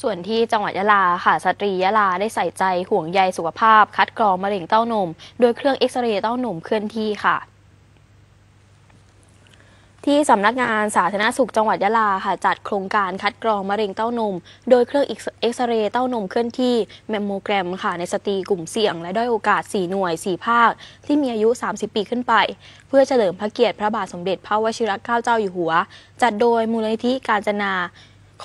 ส่วนที่จังหวัดยะลาค่ะสตรียะลาได้ใส่ใจห่วงใยสุขภาพคัดกรองมะเร็งเต้านมโดยเครื่องเอ็กซเรย์เต้านมเคลื่อนที่ค่ะที่สำนักงานสาธารณสุขจังหวัดยะลาค่ะจัดโครงการคัดกรองมะเร็งเต้านม โดยเครื่องเอ็กซเรย์เต้านมเคลื่อนที่แมมโมแกรมค่ะในสตรีกลุ่มเสี่ยง และด้อยโอกาส 4 หน่วย4ภาค ที่มีอายุ 30 ปีขึ้นไป เพื่อเฉลิมพระเกียรติพระบาทสมเด็จพระวชิรเกล้าเจ้าอยู่หัว จัดโดยมูลนิธิการจนา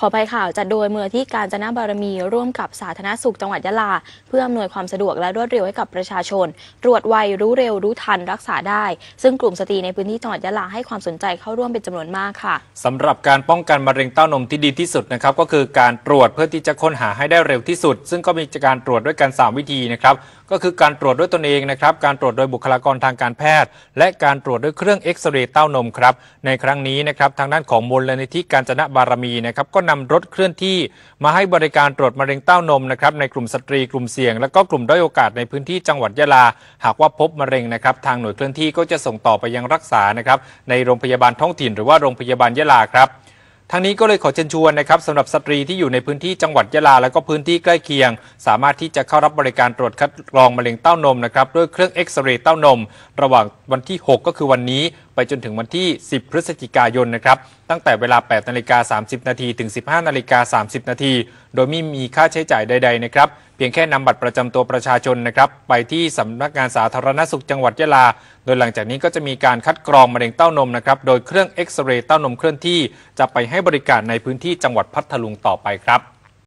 ขอไปข่าวจัดโดยเมื่อที่การจนะบารมีร่วมกับสาธารณสุขจังหวัดยะลา เพื่ออำนวยความสะดวกและรวดเร็วให้กับประชาชน ตรวจไวรู้เร็วรู้ทันรักษาได้ ซึ่งกลุ่มสตรีในพื้นที่จังหวัดยะลาให้ความสนใจเข้าร่วมเป็นจำนวนมากค่ะสำหรับการป้องกันมะเร็งเต้านมที่ดีที่สุดนะครับก็คือการตรวจเพื่อที่จะค้นหาให้ได้เร็วที่สุด ซึ่งก็มีการตรวจด้วยกัน 3 วิธีนะครับก็คือการตรวจด้วยตนเองนะครับการตรวจโดยบุคลากรทางการแพทย์และการตรวจด้วยเครื่องเอ็กซเรย์เต้านมครับในครั้งนี้นะครับทางด้านของมูลนิธิการจนะบารมีนะครับก็นำรถเคลื่อนที่มาให้บริการตรวจมะเร็งเต้านมนะครับในกลุ่มสตรีกลุ่มเสี่ยงและก็กลุ่มด้อยโอกาสในพื้นที่จังหวัดยะลา หากว่าพบมะเร็งนะครับทางหน่วยเคลื่อนที่ก็จะส่งต่อไปยังรักษานะครับในโรงพยาบาลท้องถิ่นหรือว่าโรงพยาบาลยะลาครับทางนี้ก็เลยขอเชิญชวนนะครับสำหรับสตรีที่อยู่ในพื้นที่จังหวัดยะลา และก็พื้นที่ใกล้เคียง สามารถที่จะเข้ารับบริการตรวจคัดกรองมะเร็งเต้านมนะครับด้วยเครื่องเอ็กซเรย์เต้านม ระหว่างวันที่ 6 ก็คือวันนี้ไปจนถึงวันที่ 10 พฤศจิกายนนะครับตั้งแต่เวลา8นาฬิกา30นาทีถึง 15นาฬิกา30นาทีโดยไม่มีค่าใช้จ่ายใด ๆ นะครับเพียงแค่นำบัตรประจำตัวประชาชนนะครับไปที่สำนักงานสาธารณสุขจังหวัดยะลา โดยหลังจากนี้ก็จะมีการคัดกรองมะเร็งเต้านมนะครับโดยเครื่องเอ็กซเรย์เต้านมเคลื่อนที่จะไปให้บริการในพื้นที่จังหวัดพัทลุงต่อไปครับ